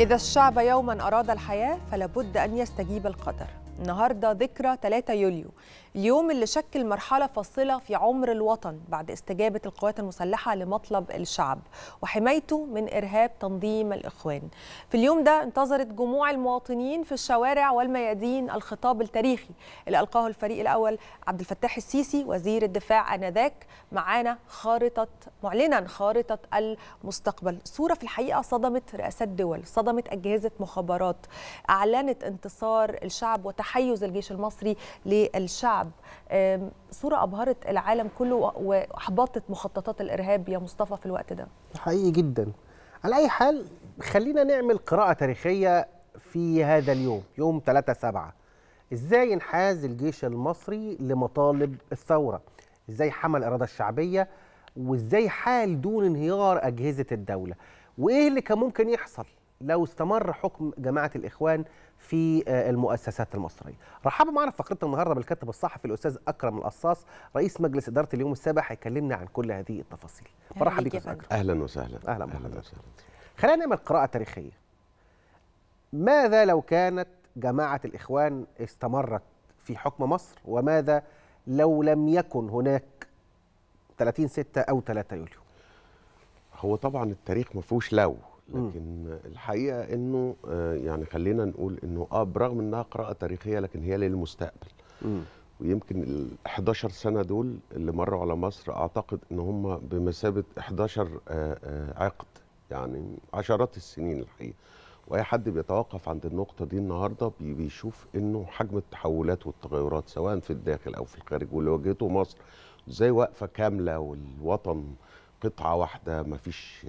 إذا الشعب يوما أراد الحياة فلابد أن يستجيب القدر النهارده ذكرى 3 يوليو اليوم اللي شكل مرحله فاصله في عمر الوطن بعد استجابه القوات المسلحه لمطلب الشعب وحمايته من ارهاب تنظيم الاخوان في اليوم ده انتظرت جموع المواطنين في الشوارع والميادين الخطاب التاريخي اللي القاه الفريق الاول عبد الفتاح السيسي وزير الدفاع انذاك معانا خارطه معلنا خارطه المستقبل صوره في الحقيقه صدمت رئاسات دول صدمت اجهزه مخابرات اعلنت انتصار الشعب وتحقيق تحيز الجيش المصري للشعب صورة أبهرت العالم كله وأحبطت مخططات الإرهاب يا مصطفى في الوقت ده حقيقي جدا على أي حال خلينا نعمل قراءة تاريخية في هذا اليوم يوم 3 سبعة إزاي انحاز الجيش المصري لمطالب الثورة إزاي حمل الإرادة الشعبية وإزاي حال دون انهيار أجهزة الدولة وإيه اللي كان ممكن يحصل لو استمر حكم جماعه الاخوان في آه، المؤسسات المصريه. رحبوا معنا في فقرتنا النهارده بالكاتب الصحفي الاستاذ اكرم القصاص رئيس مجلس اداره اليوم السابع هيكلمنا عن كل هذه التفاصيل. مرحبا بك استاذ اكرم. اهلا وسهلا. اهلا وسهلا. خلينا نعمل قراءه تاريخيه. ماذا لو كانت جماعه الاخوان استمرت في حكم مصر وماذا لو لم يكن هناك 30 6 او 3 يوليو؟ هو طبعا التاريخ ما فيهوش لو لكن الحقيقه انه آه، يعني خلينا نقول انه اه برغم انها قراءه تاريخيه لكن هي للمستقبل م. ويمكن ال 11 سنه دول اللي مروا على مصر اعتقد ان هم بمثابه 11 آه، آه، عقد يعني عشرات السنين الحقيقه واي حد بيتوقف عند النقطه دي النهارده بيشوف انه حجم التحولات والتغيرات سواء في الداخل او في الخارج واللي واجهته مصر ازاي واقفه كامله والوطن قطعه واحده ما فيش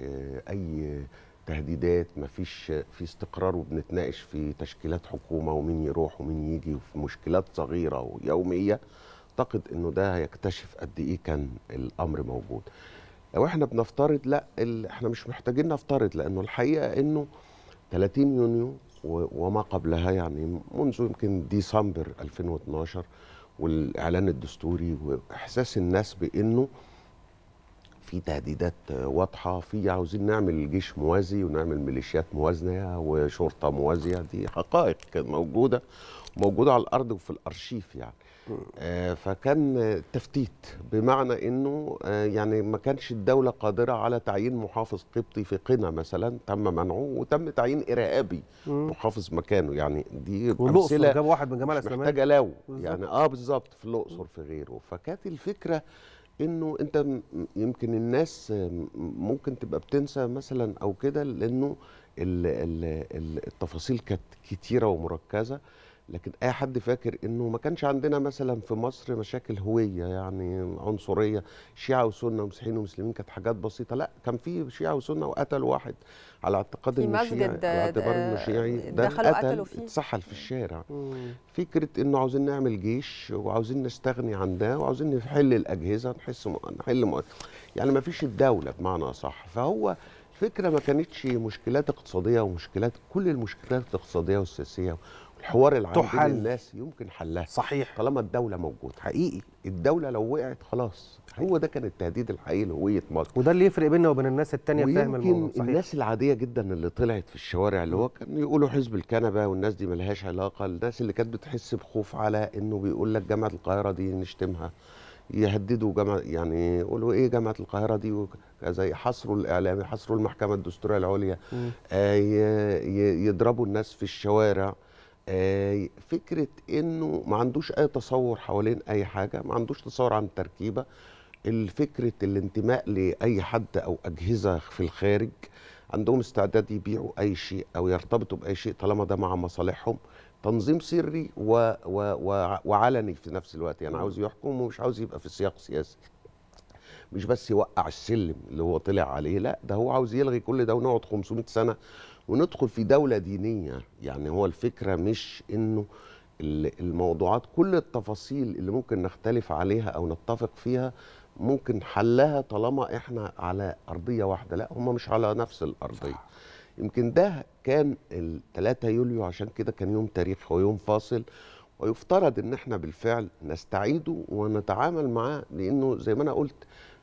اي تهديدات مفيش في استقرار وبنتناقش في تشكيلات حكومه ومين يروح ومين يجي وفي مشكلات صغيره ويوميه اعتقد انه ده هيكتشف قد ايه كان الامر موجود لو احنا بنفترض لا احنا مش محتاجين نفترض لانه الحقيقه انه 30 يونيو وما قبلها يعني منذ يمكن ديسمبر 2012 والاعلان الدستوري واحساس الناس بانه في تهديدات واضحه في عاوزين نعمل جيش موازي ونعمل ميليشيات موازيه وشرطه موازيه دي حقائق كانت موجوده موجوده على الارض وفي الارشيف يعني آه فكان تفتيت بمعنى انه آه يعني ما كانش الدوله قادره على تعيين محافظ قبطي في قنا مثلا تم منعه وتم تعيين ارهابي محافظ مكانه يعني دي امثله جاب واحد من جمال محتاجه لو يعني اه بالظبط في الاقصر في غيره فكانت الفكره انه انت يمكن الناس ممكن تبقى بتنسى مثلا او كده لانه التفاصيل كانت كتيره ومركزه لكن اي حد فاكر انه ما كانش عندنا مثلا في مصر مشاكل هويه يعني عنصريه شيعه وسنه ومسيحيين ومسلمين كانت حاجات بسيطه لا كان في شيعه وسنه وقتل واحد على اعتقاد انه شيعي على اعتبار انه آه، شيعي ده قتل اتسحل في الشارع فكره انه عاوزين نعمل جيش وعاوزين نستغني عن ده وعاوزين نحل الاجهزه نحس نحل م... يعني ما فيش الدوله بمعنى اصح فهو الفكره ما كانتش مشكلات اقتصاديه ومشكلات كل المشكلات الاقتصاديه والسياسيه الحوار العام تحل. الناس يمكن حلها صحيح طالما الدوله موجوده حقيقي الدوله لو وقعت خلاص حقيقي. هو ده كان التهديد الحقيقي لهويه مصر وده اللي يفرق بيننا وبين الناس التانية فاهم الموضوع صحيح الناس العاديه جدا اللي طلعت في الشوارع اللي هو كان يقولوا حزب الكنبه والناس دي ملهاش علاقه الناس اللي كانت بتحس بخوف على انه بيقول لك جامعه القاهره دي نشتمها يهددوا جامعه يعني يقولوا ايه جامعه القاهره دي زي حصروا الاعلام حصروا المحكمه الدستوريه العليا آه يضربوا الناس في الشوارع آه، فكره انه ما عندوش اي تصور حوالين اي حاجه ما عندوش تصور عن التركيبه الفكره الانتماء لاي حد او اجهزه في الخارج عندهم استعداد يبيعوا اي شيء او يرتبطوا باي شيء طالما ده مع مصالحهم تنظيم سري و و و وعلني في نفس الوقت يعني عاوز يحكم ومش عاوز يبقى في سياق سياسي مش بس يوقع السلم اللي هو طلع عليه لا ده هو عاوز يلغي كل ده ونقعد 500 سنه وندخل في دوله دينيه يعني هو الفكره مش انه الموضوعات كل التفاصيل اللي ممكن نختلف عليها او نتفق فيها ممكن حلها طالما احنا على ارضيه واحده لا هم مش على نفس الارضيه يمكن ده كان 3 يوليو عشان كده كان يوم تاريخي ويوم فاصل ويفترض ان احنا بالفعل نستعيده ونتعامل معاه لانه زي ما انا قلت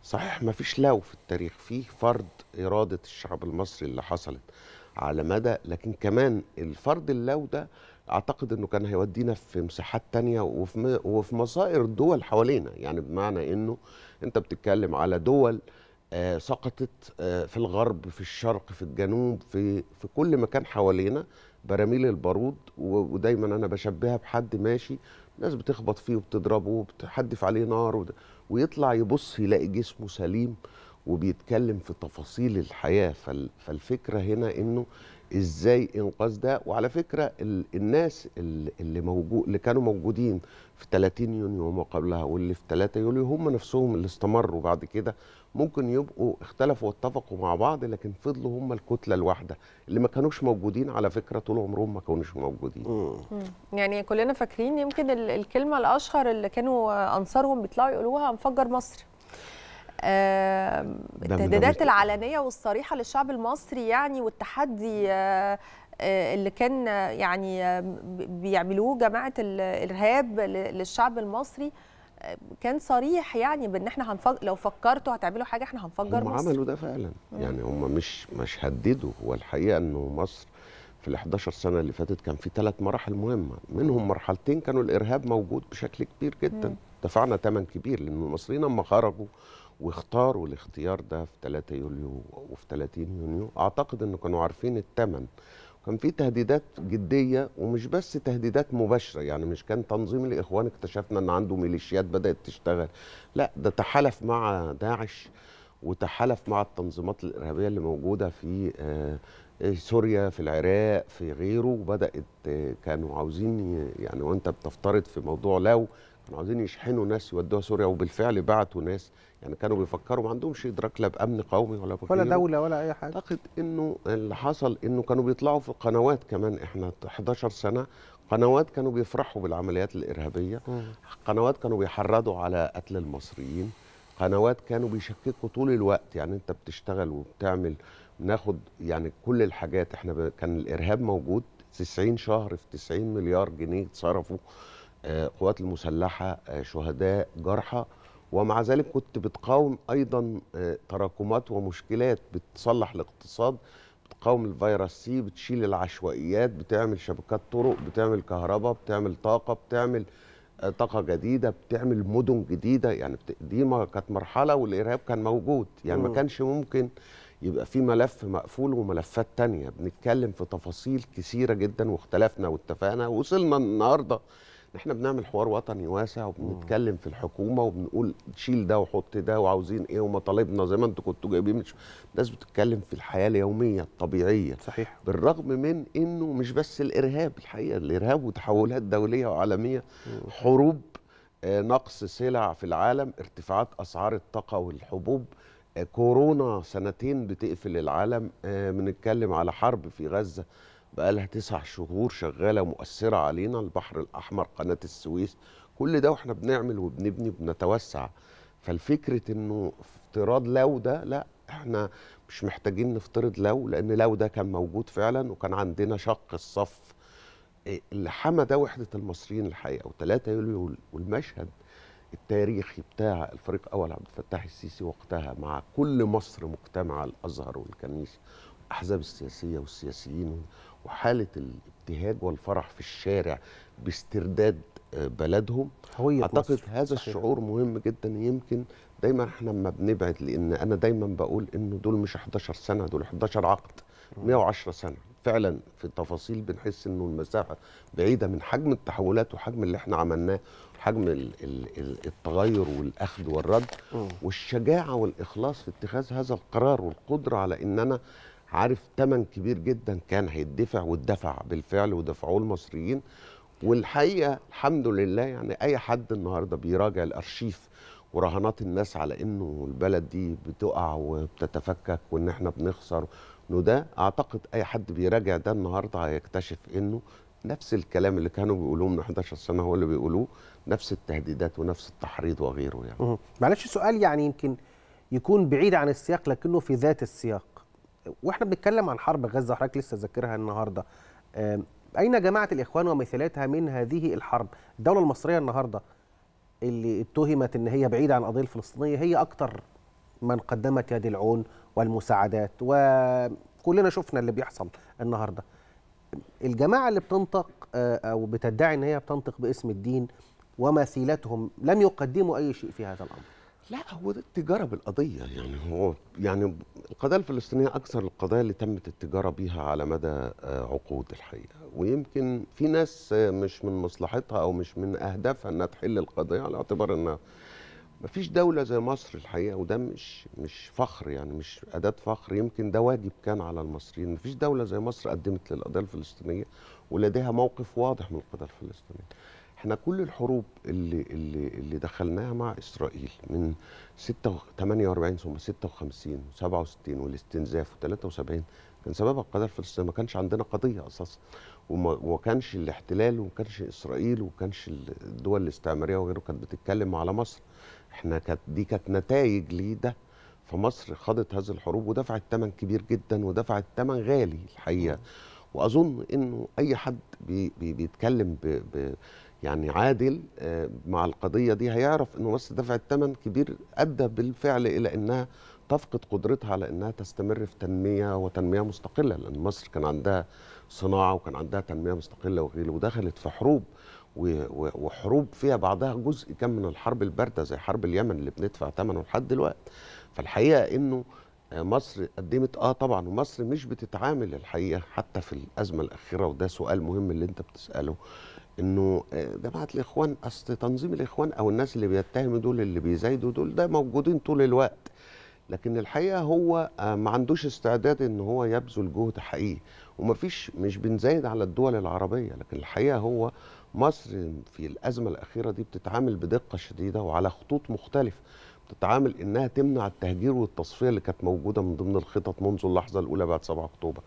صحيح ما فيش لو في التاريخ فيه فرض اراده الشعب المصري اللي حصلت على مدى لكن كمان الفرد اللو ده اعتقد انه كان هيودينا في مساحات تانية وفي وفي مصائر الدول حوالينا يعني بمعنى انه انت بتتكلم على دول آه، سقطت آه، في الغرب في الشرق في الجنوب في في كل مكان حوالينا براميل البارود ودايما انا بشبهها بحد ماشي ناس بتخبط فيه وبتضربه وبتحدف عليه نار ويطلع يبص يلاقي جسمه سليم وبيتكلم في تفاصيل الحياه فالفكره هنا انه ازاي انقاذ ده وعلى فكره الناس اللي موجود اللي كانوا موجودين في 30 يونيو وما قبلها واللي في 3 يوليو هم نفسهم اللي استمروا بعد كده ممكن يبقوا اختلفوا واتفقوا مع بعض لكن فضلوا هم الكتله الواحده اللي ما كانوش موجودين على فكره طول عمرهم ما كانوش موجودين يعني كلنا فاكرين يمكن الكلمه الاشهر اللي كانوا انصارهم بيطلعوا يقولوها مفجر مصر التهديدات العلنيه والصريحه للشعب المصري يعني والتحدي آه، آه، اللي كان آه، يعني بيعملوه جماعه الارهاب للشعب المصري كان صريح يعني بان احنا هنفجر لو فكرتوا هتعملوا حاجه احنا هنفجر هم مصر عملوا ده فعلا يعني هم مش مش هددوا هو الحقيقه انه مصر في ال 11 سنه اللي فاتت كان في ثلاث مراحل مهمه منهم مرحلتين كانوا الارهاب موجود بشكل كبير جدا دفعنا ثمن كبير لان المصريين لما خرجوا واختاروا الاختيار ده في 3 يوليو وفي 30 يونيو اعتقد انه كانوا عارفين الثمن كان في تهديدات جديه ومش بس تهديدات مباشره يعني مش كان تنظيم الاخوان اكتشفنا ان عنده ميليشيات بدات تشتغل لا ده تحالف مع داعش وتحالف مع التنظيمات الارهابيه اللي موجوده في آه، آه، سوريا في العراق في غيره بدات آه، كانوا عاوزين يعني وانت بتفترض في موضوع لو كانوا عاوزين يشحنوا ناس يودوها سوريا وبالفعل بعتوا ناس يعني كانوا بيفكروا ما عندهمش ادراك لا بامن قومي ولا ولا دوله ولا اي حاجه اعتقد انه اللي حصل انه كانوا بيطلعوا في قنوات كمان احنا 11 سنه قنوات كانوا بيفرحوا بالعمليات الارهابيه قنوات كانوا بيحرضوا على قتل المصريين قنوات كانوا بيشككوا طول الوقت يعني انت بتشتغل وبتعمل ناخد يعني كل الحاجات احنا كان الارهاب موجود 90 شهر في 90 مليار جنيه اتصرفوا القوات آه، المسلحه آه، شهداء جرحى ومع ذلك كنت بتقاوم ايضا آه، تراكمات ومشكلات بتصلح الاقتصاد بتقاوم الفيروس سي بتشيل العشوائيات بتعمل شبكات طرق بتعمل كهرباء بتعمل طاقه بتعمل طاقه جديده بتعمل مدن جديده يعني دي كانت مرحله والارهاب كان موجود يعني ما كانش ممكن يبقى في ملف مقفول وملفات تانية بنتكلم في تفاصيل كثيرة جدا واختلفنا واتفقنا وصلنا النهاردة احنا بنعمل حوار وطني واسع وبنتكلم في الحكومه وبنقول شيل ده وحط ده وعاوزين ايه ومطالبنا زي ما انتوا كنتوا جايبين مش الناس بتتكلم في الحياه اليوميه الطبيعيه صحيح بالرغم من انه مش بس الارهاب الحقيقه الارهاب وتحولات دوليه وعالميه حروب آه، نقص سلع في العالم ارتفاعات اسعار الطاقه والحبوب آه، كورونا سنتين بتقفل العالم آه، بنتكلم على حرب في غزه بقالها تسع شهور شغاله مؤثره علينا البحر الاحمر قناه السويس كل ده واحنا بنعمل وبنبني وبنتوسع فالفكره انه افتراض لو ده لا احنا مش محتاجين نفترض لو لان لو ده كان موجود فعلا وكان عندنا شق الصف إيه، اللي حمى ده وحده المصريين الحقيقه و3 يوليو والمشهد التاريخي بتاع الفريق اول عبد الفتاح السيسي وقتها مع كل مصر مجتمعه الازهر والكنيسه الاحزاب السياسيه والسياسيين وحاله الابتهاج والفرح في الشارع باسترداد آه، بلدهم هوية اعتقد مصر. هذا صحيح. الشعور مهم جدا يمكن دايما احنا لما بنبعد لان انا دايما بقول انه دول مش 11 سنه دول 11 عقد 110 سنه فعلا في التفاصيل بنحس انه المساحه بعيده من حجم التحولات وحجم اللي احنا عملناه حجم التغير والاخذ والرد والشجاعه والاخلاص في اتخاذ هذا القرار والقدره على ان انا عارف تمن كبير جدا كان هيدفع واتدفع بالفعل ودفعوه المصريين والحقيقه الحمد لله يعني اي حد النهارده بيراجع الارشيف ورهانات الناس على انه البلد دي بتقع وبتتفكك وان احنا بنخسر انه ده اعتقد اي حد بيراجع ده النهارده هيكتشف انه نفس الكلام اللي كانوا بيقولوه من 11 سنه هو اللي بيقولوه نفس التهديدات ونفس التحريض وغيره يعني معلش سؤال يعني يمكن يكون بعيد عن السياق لكنه في ذات السياق واحنا بنتكلم عن حرب غزه حضرتك لسه ذاكرها النهارده اين جماعه الاخوان ومثالاتها من هذه الحرب الدوله المصريه النهارده اللي اتهمت ان هي بعيده عن القضيه الفلسطينيه هي اكتر من قدمت يد العون والمساعدات وكلنا شفنا اللي بيحصل النهارده الجماعه اللي بتنطق آه، او بتدعي ان هي بتنطق باسم الدين ومثيلتهم لم يقدموا اي شيء في هذا الامر لا هو التجاره بالقضيه يعني هو يعني القضيه الفلسطينيه اكثر القضايا اللي تمت التجاره بيها على مدى آه، عقود الحقيقه ويمكن في ناس آه، مش من مصلحتها او مش من اهدافها انها تحل القضيه على اعتبار انها ما فيش دولة زي مصر الحقيقة وده مش مش فخر يعني مش أداة فخر يمكن ده واجب كان على المصريين ما فيش دولة زي مصر قدمت للقضية الفلسطينية ولديها موقف واضح من القضية الفلسطينية احنا كل الحروب اللي اللي اللي دخلناها مع اسرائيل من 6 48 ثم 56 و67 والاستنزاف و73 كان سببها القضيه الفلسطينيه ما كانش عندنا قضيه اساسا وما كانش الاحتلال وما كانش اسرائيل وما كانش الدول الاستعماريه وغيره كانت بتتكلم على مصر احنا كانت دي كانت نتائج ليه فمصر خاضت هذه الحروب ودفعت ثمن كبير جدا ودفعت ثمن غالي الحقيقه واظن انه اي حد بي بي بيتكلم ب ب يعني عادل آه، مع القضية دي هيعرف أنه بس دفع الثمن كبير أدى بالفعل إلى أنها تفقد قدرتها على أنها تستمر في تنمية وتنمية مستقلة لأن مصر كان عندها صناعة وكان عندها تنمية مستقلة وغيره ودخلت في حروب وحروب فيها بعضها جزء كان من الحرب الباردة زي حرب اليمن اللي بندفع ثمنه لحد دلوقتي فالحقيقة أنه آه، مصر قدمت اه طبعا ومصر مش بتتعامل الحقيقه حتى في الازمه الاخيره وده سؤال مهم اللي انت بتساله انه آه، جماعه الاخوان اصل تنظيم الاخوان او الناس اللي بيتهموا دول اللي بيزايدوا دول ده موجودين طول الوقت لكن الحقيقه هو آه، ما عندوش استعداد ان هو يبذل جهد حقيقي ومفيش مش بنزايد على الدول العربيه لكن الحقيقه هو مصر في الازمه الاخيره دي بتتعامل بدقه شديده وعلى خطوط مختلفه بتتعامل انها تمنع التهجير والتصفيه اللي كانت موجوده من ضمن الخطط منذ اللحظه الاولى بعد 7 اكتوبر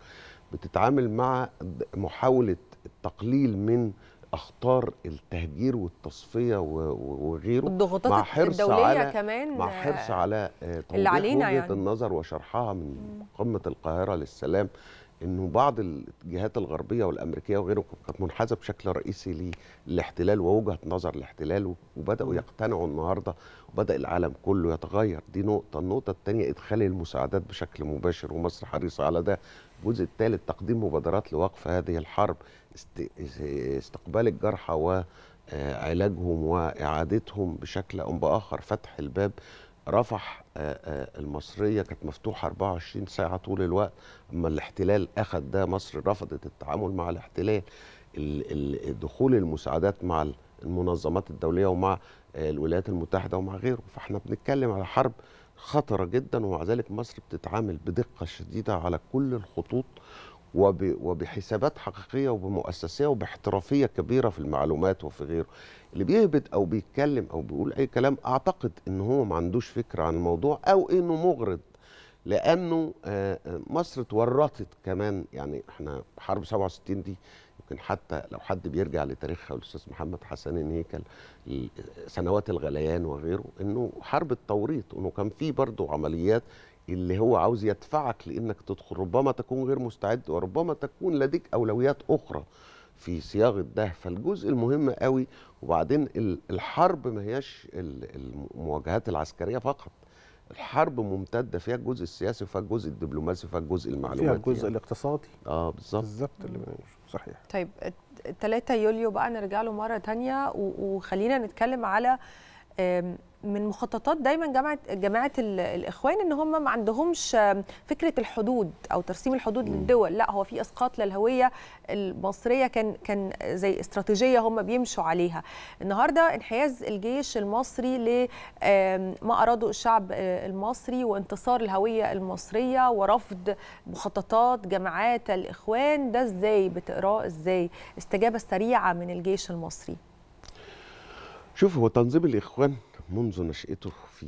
بتتعامل مع محاوله التقليل من اختار التهجير والتصفيه وغيره الضغوطات مع حرص الدوليه على كمان مع حرص على آه، اللي علينا وجهه يعني. النظر وشرحها من قمه القاهره للسلام انه بعض الجهات الغربيه والامريكيه وغيره كانت منحازه بشكل رئيسي للاحتلال ووجهه نظر الاحتلال وبداوا يقتنعوا النهارده وبدا العالم كله يتغير دي نقطه النقطه الثانيه ادخال المساعدات بشكل مباشر ومصر حريصه على ده الجزء الثالث تقديم مبادرات لوقف هذه الحرب استقبال الجرحى وعلاجهم آه، واعادتهم بشكل او باخر فتح الباب رفح آه، آه، المصريه كانت مفتوحه 24 ساعه طول الوقت اما الاحتلال اخذ ده مصر رفضت التعامل مع الاحتلال دخول المساعدات مع المنظمات الدوليه ومع الولايات المتحده ومع غيره فاحنا بنتكلم على حرب خطرة جدا ومع ذلك مصر بتتعامل بدقة شديدة على كل الخطوط وبحسابات حقيقية وبمؤسسية وباحترافية كبيرة في المعلومات وفي غيره اللي بيهبد أو بيتكلم أو بيقول أي كلام أعتقد أن هو ما عندوش فكرة عن الموضوع أو أنه مغرض لأنه آه، آه، مصر تورطت كمان يعني احنا حرب 67 دي يمكن حتى لو حد بيرجع لتاريخها الاستاذ محمد حسن هيكل سنوات الغليان وغيره انه حرب التوريط انه كان في برضه عمليات اللي هو عاوز يدفعك لانك تدخل ربما تكون غير مستعد وربما تكون لديك اولويات اخرى في صياغه ده فالجزء المهم قوي وبعدين الحرب ما هياش المواجهات العسكريه فقط الحرب ممتده فيها الجزء السياسي وفيها الجزء الدبلوماسي وفيها الجزء المعلوماتي فيها الجزء يعني. الاقتصادي اه بالظبط بالظبط اللي بنقوله صحيح طيب 3 يوليو بقى نرجع له مره ثانيه وخلينا نتكلم على من مخططات دايما جامعه جماعه الاخوان ان هم ما عندهمش فكره الحدود او ترسيم الحدود للدول لا هو في اسقاط للهويه المصريه كان كان زي استراتيجيه هم بيمشوا عليها النهارده انحياز الجيش المصري لما اراده الشعب آه، المصري وانتصار الهويه المصريه ورفض مخططات جماعات الاخوان ده ازاي بتقراه ازاي استجابه سريعه من الجيش المصري شوف هو تنظيم الاخوان منذ نشأته في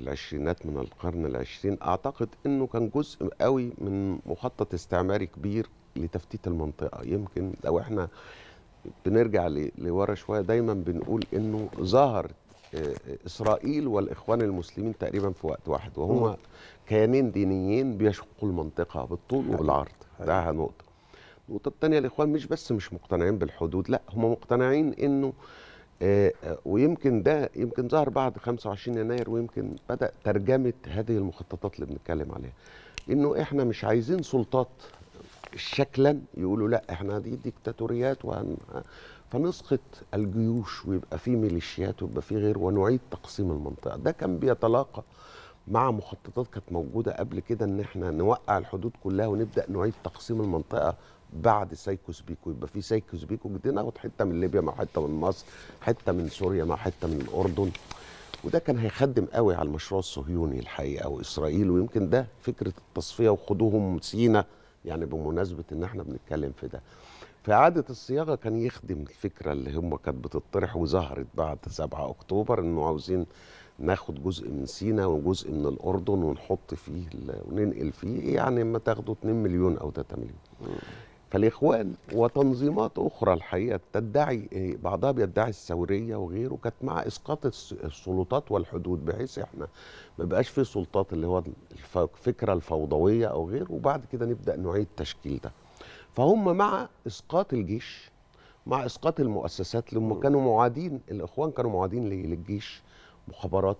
العشرينات من القرن العشرين أعتقد أنه كان جزء قوي من مخطط استعماري كبير لتفتيت المنطقة يمكن لو احنا بنرجع لورا شوية دايما بنقول أنه ظهرت آه، آه، إسرائيل والإخوان المسلمين تقريبا في وقت واحد وهما كيانين دينيين بيشقوا المنطقة بالطول وبالعرض ده نقطة النقطة الثانية الإخوان مش بس مش مقتنعين بالحدود لا هم مقتنعين أنه آه، آه، ويمكن ده يمكن ظهر بعد 25 يناير ويمكن بدا ترجمه هذه المخططات اللي بنتكلم عليها انه احنا مش عايزين سلطات شكلا يقولوا لا احنا دي ديكتاتوريات وهن فنسقط الجيوش ويبقى في ميليشيات ويبقى في غير ونعيد تقسيم المنطقه ده كان بيتلاقى مع مخططات كانت موجوده قبل كده ان احنا نوقع الحدود كلها ونبدا نعيد تقسيم المنطقه بعد سايكوس بيكو يبقى في سايكوس بيكو ناخد حته من ليبيا مع حته من مصر حته من سوريا مع حته من الاردن وده كان هيخدم قوي على المشروع الصهيوني الحقيقه واسرائيل ويمكن ده فكره التصفيه وخدوهم سينا يعني بمناسبه ان احنا بنتكلم في ده فإعادة الصياغة كان يخدم الفكرة اللي هم كانت بتطرح وظهرت بعد 7 أكتوبر إنه عاوزين ناخد جزء من سينا وجزء من الأردن ونحط فيه وننقل فيه يعني اما تاخدوا 2 مليون أو 3 مليون فالاخوان وتنظيمات اخرى الحقيقه تدعي بعضها بيدعي الثوريه وغيره كانت مع اسقاط السلطات والحدود بحيث احنا ما بقاش في سلطات اللي هو الفكره الفوضويه او غيره وبعد كده نبدا نعيد تشكيل ده فهم مع اسقاط الجيش مع اسقاط المؤسسات لما كانوا معادين الاخوان كانوا معادين للجيش مخابرات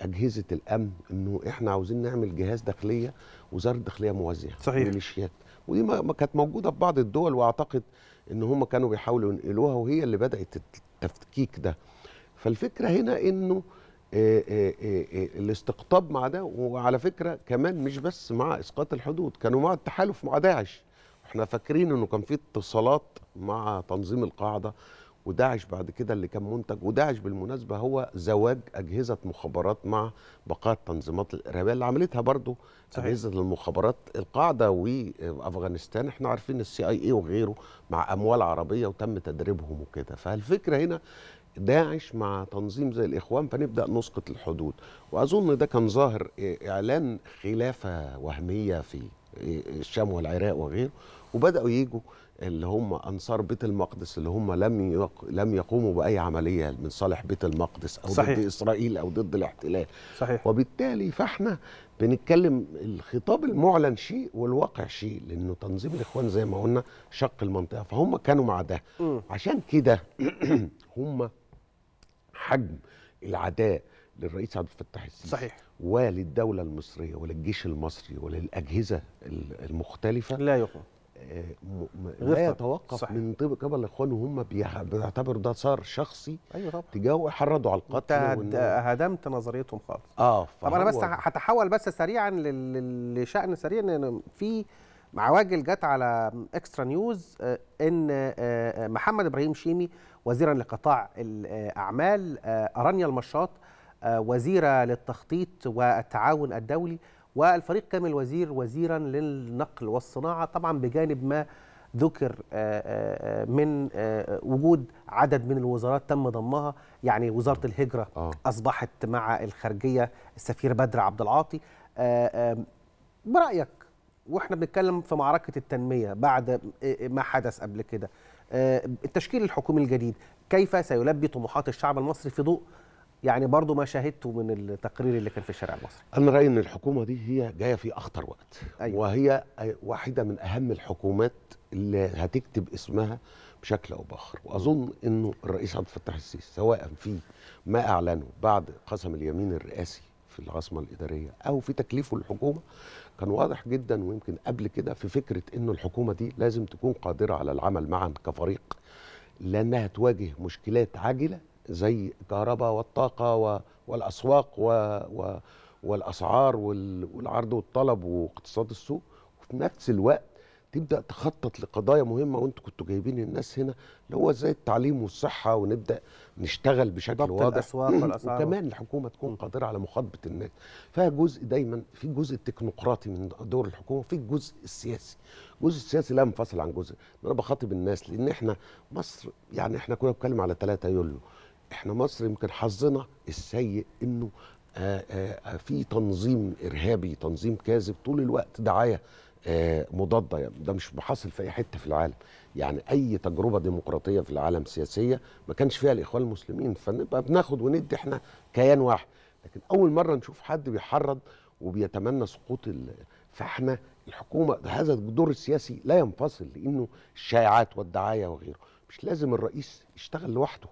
اجهزه الامن انه احنا عاوزين نعمل جهاز داخليه وزاره داخليه موازيه صحيح ميليشيات ودي ما كانت موجوده في بعض الدول واعتقد ان هم كانوا بيحاولوا ينقلوها وهي اللي بدات التفكيك ده فالفكره هنا انه آه، آه، آه، الاستقطاب مع ده وعلى فكره كمان مش بس مع اسقاط الحدود كانوا مع التحالف مع داعش احنا فاكرين انه كان في اتصالات مع تنظيم القاعده وداعش بعد كده اللي كان منتج وداعش بالمناسبة هو زواج أجهزة مخابرات مع بقاء التنظيمات الإرهابية اللي عملتها برضو صحيح. أجهزة المخابرات القاعدة وأفغانستان احنا عارفين السي اي اي وغيره مع أموال عربية وتم تدريبهم وكده فالفكرة هنا داعش مع تنظيم زي الإخوان فنبدأ نسقط الحدود وأظن ده كان ظاهر إعلان خلافة وهمية في الشام والعراق وغيره وبدأوا يجوا اللي هم انصار بيت المقدس اللي هم لم يق... لم يقوموا باي عمليه من صالح بيت المقدس او صحيح. ضد اسرائيل او ضد الاحتلال صحيح. وبالتالي فاحنا بنتكلم الخطاب المعلن شيء والواقع شيء لانه تنظيم الاخوان زي ما قلنا شق المنطقه فهم كانوا مع ده م. عشان كده هم حجم العداء للرئيس عبد الفتاح السيسي صحيح وللدوله المصريه وللجيش المصري وللاجهزه المختلفه لا يقوم آه، لا يتوقف صحيح. من طيب قبل اخوانه هم بيعتبروا ده صار شخصي ايوه طبعا تجاهه حردوا على القتل انت هدمت نظريتهم خالص اه طب انا بس هتحول بس سريعا لشان سريع ان في عواجل جت على اكسترا نيوز آه، ان آه، محمد ابراهيم شيمي وزيرا لقطاع الاعمال ارانيا المشاط وزيره للتخطيط والتعاون الدولي والفريق كامل وزير وزيرا للنقل والصناعه طبعا بجانب ما ذكر آه، آه، آه، من وجود عدد من الوزارات تم ضمها يعني وزاره الهجره اصبحت مع الخارجيه السفير بدر عبد العاطي برايك واحنا بنتكلم في معركه التنميه بعد ما حدث قبل كده التشكيل الحكومي الجديد كيف سيلبي طموحات الشعب المصري في ضوء يعني برضو ما شاهدته من التقرير اللي كان في الشارع المصري انا رايي ان الحكومه دي هي جايه في اخطر وقت أيوة. وهي واحده من اهم الحكومات اللي هتكتب اسمها بشكل او باخر واظن انه الرئيس عبد الفتاح السيسي سواء في ما اعلنه بعد قسم اليمين الرئاسي في العاصمه الاداريه او في تكليفه للحكومه كان واضح جدا ويمكن قبل كده في فكره انه الحكومه دي لازم تكون قادره على العمل معا كفريق لانها تواجه مشكلات عاجله زي الكهرباء والطاقة والأسواق والأسعار والعرض والطلب واقتصاد السوق وفي نفس الوقت تبدا تخطط لقضايا مهمه وانتوا كنتوا جايبين الناس هنا اللي هو زي التعليم والصحه ونبدا نشتغل بشكل واضح الأسواق والأسعار وكمان الحكومه تكون قادره على مخاطبه الناس فيها جزء دايما في جزء التكنوقراطي من دور الحكومه في الجزء السياسي الجزء السياسي لا ينفصل عن جزء انا بخاطب الناس لان احنا مصر يعني احنا كنا بنتكلم على 3 يوليو احنا مصر يمكن حظنا السيء انه آه، آه، آه، في تنظيم ارهابي تنظيم كاذب طول الوقت دعايه مضاده يعني ده مش حاصل في اي حته في العالم يعني اي تجربه ديمقراطيه في العالم سياسيه ما كانش فيها الاخوان المسلمين فنبقى بناخد وندي احنا كيان واحد لكن اول مره نشوف حد بيحرض وبيتمنى سقوط فاحنا الحكومه هذا الدور السياسي لا ينفصل لانه الشائعات والدعايه وغيره مش لازم الرئيس يشتغل لوحده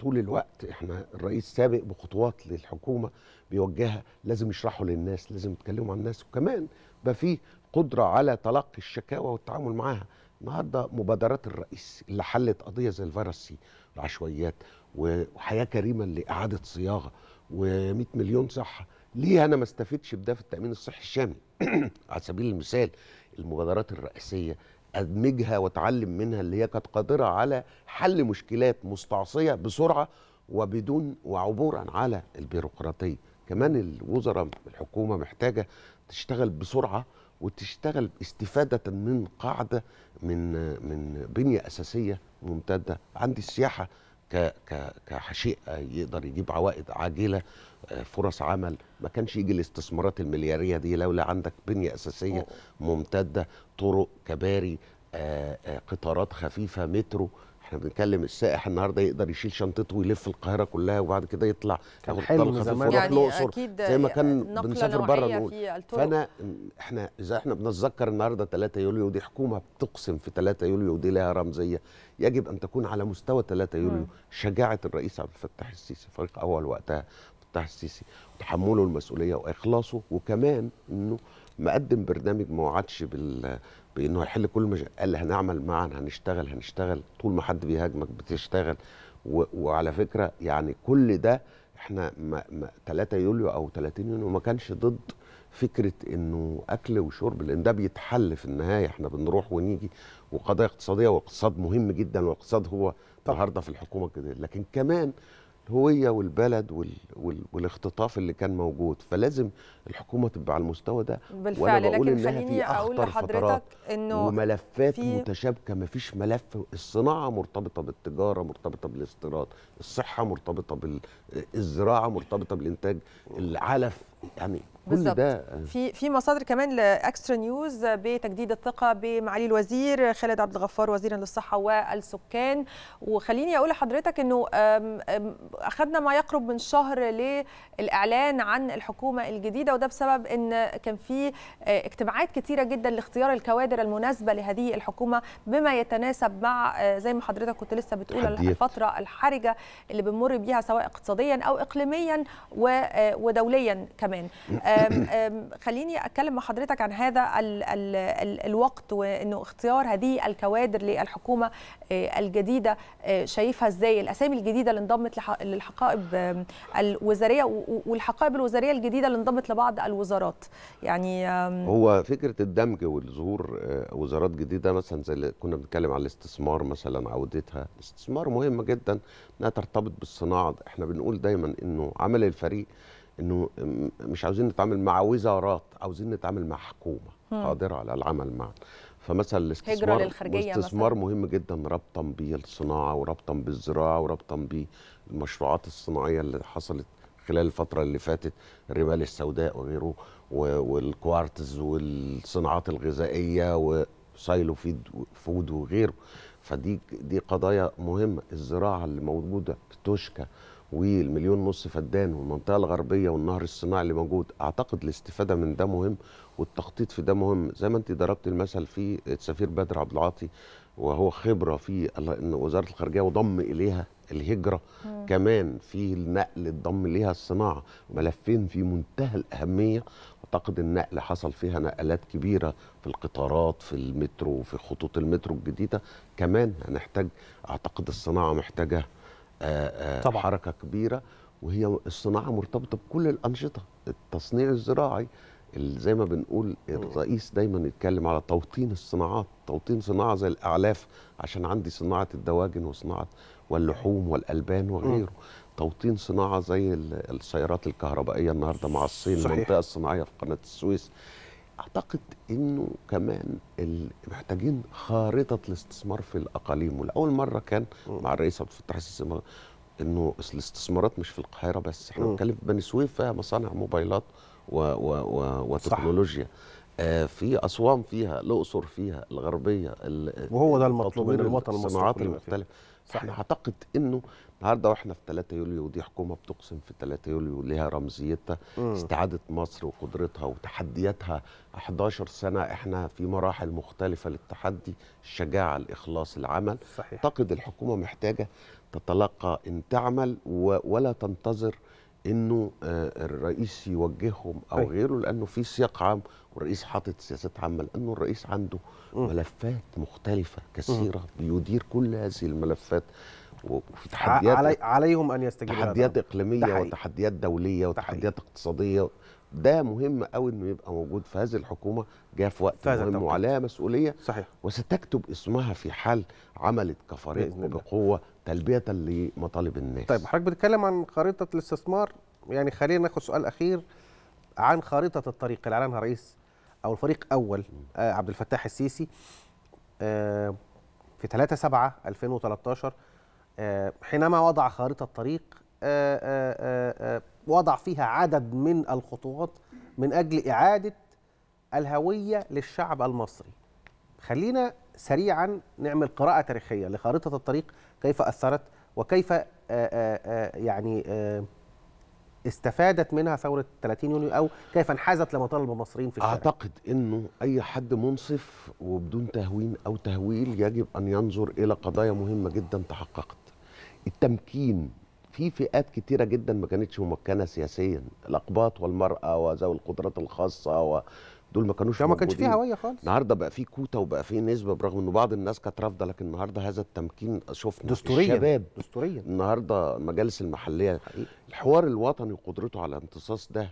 طول الوقت احنا الرئيس سابق بخطوات للحكومه بيوجهها لازم يشرحوا للناس لازم يتكلموا عن الناس وكمان بقى في قدره على تلقي الشكاوى والتعامل معاها النهارده مبادرات الرئيس اللي حلت قضيه زي الفيروس سي العشوائيات وحياه كريمه لاعاده صياغه و100 مليون صحه ليه انا ما استفدش بده في التامين الصحي الشامي على سبيل المثال المبادرات الرئاسيه ادمجها واتعلم منها اللي هي كانت قادره على حل مشكلات مستعصيه بسرعه وبدون وعبورا على البيروقراطيه كمان الوزراء الحكومه محتاجه تشتغل بسرعه وتشتغل استفاده من قاعده من من بنيه اساسيه ممتده عندي السياحه ك ك كشيء يقدر يجيب عوائد عاجله آه، فرص عمل ما كانش يجي الاستثمارات الملياريه دي لولا عندك بنيه اساسيه ممتده طرق كباري آه، آه، قطارات خفيفه مترو احنا بنتكلم السائح النهارده يقدر يشيل شنطته ويلف القاهره كلها وبعد كده يطلع ياخد طلق خفيف ويروح الاقصر زي ما كان بنسافر بره نقول فانا احنا اذا احنا بنتذكر النهارده 3 يوليو دي حكومه بتقسم في 3 يوليو ودي لها رمزيه يجب ان تكون على مستوى 3 يوليو شجاعه الرئيس عبد الفتاح السيسي فريق اول وقتها الفتاح السيسي وتحمله المسؤوليه واخلاصه وكمان انه مقدم برنامج ما وعدش بال بانه هيحل كل المشاكل قال هنعمل معا هنشتغل هنشتغل طول ما حد بيهاجمك بتشتغل و... وعلى فكره يعني كل ده احنا ما... ما 3 يوليو او 30 يونيو ما كانش ضد فكره انه اكل وشرب لان ده بيتحل في النهايه احنا بنروح ونيجي وقضايا اقتصاديه والاقتصاد مهم جدا والاقتصاد هو النهارده في الحكومه كده لكن كمان الهويه والبلد وال... وال... والاختطاف اللي كان موجود فلازم الحكومه تبقى على المستوى ده بالفعل وانا بقول لكن خليني اقول لحضرتك إنه وملفات في... متشابكه ما فيش ملف الصناعه مرتبطه بالتجاره مرتبطه بالاستيراد الصحه مرتبطه بالزراعه مرتبطه بالانتاج العلف يعني كل ده آه. في في مصادر كمان لاكسترا نيوز بتجديد الثقه بمعالي الوزير خالد عبد الغفار وزيرا للصحه والسكان وخليني اقول لحضرتك انه اخذنا ما يقرب من شهر للاعلان عن الحكومه الجديده وده بسبب ان كان في آه، اجتماعات كثيره جدا لاختيار الكوادر المناسبه لهذه الحكومه بما يتناسب مع آه، زي ما حضرتك كنت لسه بتقول حديث. الفتره الحرجه اللي بنمر بيها سواء اقتصاديا او اقليميا ودوليا كمان كمان أم أم خليني اتكلم مع حضرتك عن هذا الـ الـ الـ الوقت وانه اختيار هذه الكوادر للحكومه آه، الجديده آه، شايفها ازاي الاسامي الجديده اللي انضمت للحقائب الوزاريه والحقائب الوزاريه الجديده اللي انضمت لبعض الوزارات يعني هو فكره الدمج والظهور آه، وزارات جديده مثلا زي اللي كنا بنتكلم على الاستثمار مثلا عودتها الاستثمار مهم جدا انها ترتبط بالصناعه احنا بنقول دايما انه عمل الفريق انه مش عاوزين نتعامل مع وزارات عاوزين نتعامل مع حكومه قادره على العمل معنا فمثلا الاستثمار الاستثمار مهم جدا ربطا بالصناعه وربطا بالزراعه وربطا بالمشروعات الصناعيه اللي حصلت خلال الفتره اللي فاتت الرمال السوداء وغيره والكوارتز والصناعات الغذائيه وسايلو فيد فود وغيره فدي دي قضايا مهمه الزراعه اللي موجوده في توشكا والمليون نص فدان والمنطقه الغربيه والنهر الصناعي اللي موجود اعتقد الاستفاده من ده مهم والتخطيط في ده مهم زي ما انت ضربت المثل في السفير بدر عبد العاطي وهو خبره في وزاره الخارجيه وضم اليها الهجره مم. كمان في النقل الضم ليها الصناعه ملفين في منتهى الاهميه اعتقد النقل حصل فيها نقلات كبيره في القطارات في المترو في خطوط المترو الجديده كمان هنحتاج اعتقد الصناعه محتاجه آه، آه، طبعا. حركه كبيره وهي الصناعه مرتبطه بكل الانشطه التصنيع الزراعي زي ما بنقول الرئيس دايما يتكلم على توطين الصناعات توطين صناعه زي الاعلاف عشان عندي صناعه الدواجن وصناعه واللحوم والالبان وغيره توطين صناعه زي السيارات الكهربائيه النهارده مع الصين صحيح. المنطقه الصناعيه في قناه السويس اعتقد انه كمان محتاجين خارطه الاستثمار في الاقاليم ولاول مره كان مع الرئيس عبد الفتاح السيسي انه الاستثمارات مش في القاهره بس احنا بنتكلم في بني سويف فيها مصانع موبايلات و و و وتكنولوجيا آه في اسوان فيها الاقصر فيها الغربيه وهو ده المطلوب من الوطن المصري الصناعات المختلفه فاحنا اعتقد انه النهارده واحنا في 3 يوليو ودي حكومه بتقسم في 3 يوليو ليها رمزيتها استعاده مصر وقدرتها وتحدياتها 11 سنه احنا في مراحل مختلفه للتحدي الشجاعه الاخلاص العمل صحيح. اعتقد الحكومه محتاجه تتلقى ان تعمل ولا تنتظر انه آه، الرئيس يوجههم او غيره لانه في سياق عام والرئيس حاطط سياسات عامه لانه الرئيس عنده ملفات مختلفه كثيره بيدير كل هذه الملفات وفي تحديات علي عليهم ان يستجيبوا تحديات اقليميه وتحديات دوليه وتحديات اقتصاديه ده مهم قوي انه يبقى موجود في هذه الحكومه جاء في وقت مهم وعليها مسؤوليه صحيح وستكتب اسمها في حال عملت كفريق بقوه تلبيه لمطالب الناس طيب حضرتك بتتكلم عن خريطه الاستثمار يعني خلينا ناخد سؤال اخير عن خريطه الطريق اللي اعلنها رئيس او الفريق اول آه، عبد الفتاح السيسي آه، في 3 7 2013 حينما وضع خريطه الطريق آه، وضع فيها عدد من الخطوات من اجل اعاده الهويه للشعب المصري خلينا سريعا نعمل قراءه تاريخيه لخارطه الطريق كيف أثرت وكيف آه، آه، آه، يعني استفادت منها ثورة 30 يونيو أو كيف انحازت لمطالب المصريين في الشارع أعتقد أنه أي حد منصف وبدون تهوين أو تهويل يجب أن ينظر إلى قضايا مهمة جدا تحققت التمكين في فئات كتيرة جدا ما كانتش ممكنة سياسيا الأقباط والمرأة وذوي القدرات الخاصة دول ما كانوش ما كانش فيه هويه خالص النهارده بقى في كوتا وبقى في نسبه برغم انه بعض الناس كانت رافضه لكن النهارده هذا التمكين شفنا دستوريا الشباب دستوريا النهارده المجالس المحليه حقيقي. الحوار الوطني وقدرته على امتصاص ده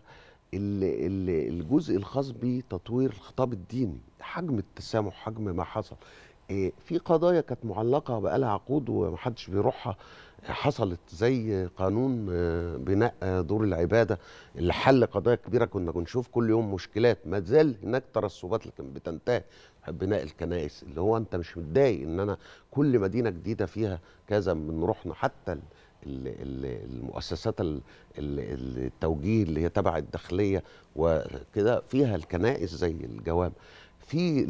الجزء الخاص بتطوير الخطاب الديني حجم التسامح حجم ما حصل إيه، في قضايا كانت معلقه بقالها عقود ومحدش بيروحها حصلت زي قانون آه، بناء آه، دور العباده اللي حل قضايا كبيره كنا بنشوف كل يوم مشكلات ما زال هناك ترسبات اللي كانت بتنتهي بناء الكنائس اللي هو انت مش متضايق ان انا كل مدينه جديده فيها كذا من روحنا حتى المؤسسات التوجيه اللي هي تبع الداخليه وكده فيها الكنائس زي الجواب في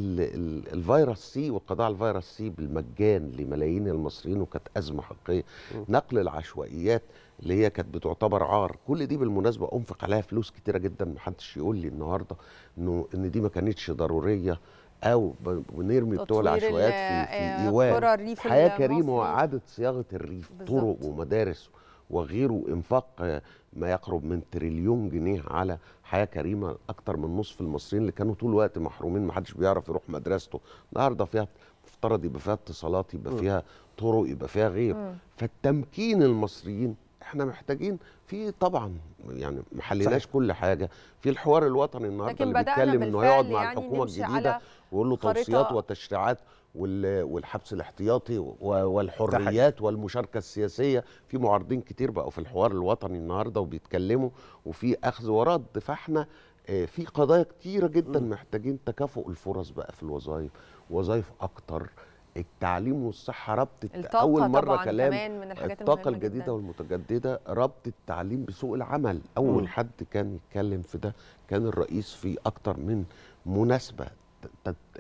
الفيروس سي والقضاء على الفيروس سي بالمجان لملايين المصريين وكانت ازمه حقيقيه نقل العشوائيات اللي هي كانت بتعتبر عار كل دي بالمناسبه انفق عليها فلوس كتيره جدا محدش يقول لي النهارده انه ان دي ما كانتش ضروريه او بنرمي بتوع العشوائيات في في آه، ايوان حياه كريمه وإعادة صياغه الريف طرق ومدارس وغيره انفاق آه، ما يقرب من تريليون جنيه على حياه كريمه اكتر من نصف المصريين اللي كانوا طول الوقت محرومين ما حدش بيعرف يروح مدرسته النهارده فيها مفترض يبقى فيها اتصالات يبقى فيها طرق يبقى فيها غير فالتمكين المصريين احنا محتاجين في طبعا يعني ما حليناش كل حاجه في الحوار الوطني النهارده اللي بيتكلم انه يقعد مع يعني الحكومه الجديده ويقول له توصيات وتشريعات والحبس الاحتياطي والحريات والمشاركه السياسيه في معارضين كتير بقوا في الحوار الوطني النهارده وبيتكلموا وفي اخذ ورد فاحنا آه، في قضايا كتيره جدا محتاجين تكافؤ الفرص بقى في الوظائف وظائف اكتر التعليم والصحه ربطت اول مره طبعاً كلام كمان من الحاجات الطاقه الجديده جداً. والمتجدده ربط التعليم بسوق العمل اول م. حد كان يتكلم في ده كان الرئيس في اكتر من مناسبه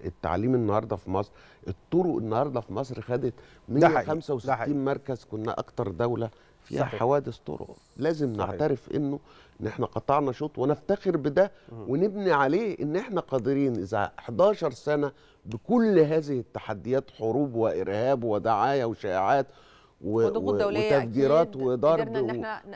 التعليم النهارده في مصر الطرق النهارده في مصر خدت 165 مركز كنا اكتر دوله فيها صحيح. حوادث طرق لازم صحيح. نعترف انه ان احنا قطعنا شوط ونفتخر بده ونبني عليه ان احنا قادرين اذا 11 سنه بكل هذه التحديات حروب وارهاب ودعايه وشائعات و... وتفجيرات وضرب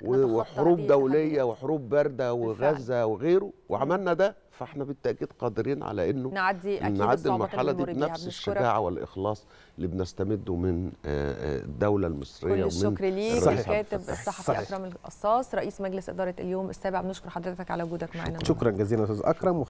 و... وحروب دوليه وحروب بارده وغزه وغيره وعملنا ده فاحنا بالتاكيد قادرين على انه نعدي أكيد نعدي المرحله دي بنفس الشجاعه والاخلاص اللي بنستمده من آه، آه، الدوله المصريه كل الشكر ليك الكاتب الصحفي اكرم القصاص رئيس مجلس اداره اليوم السابع بنشكر حضرتك على وجودك معنا شكرا جزيلا استاذ اكرم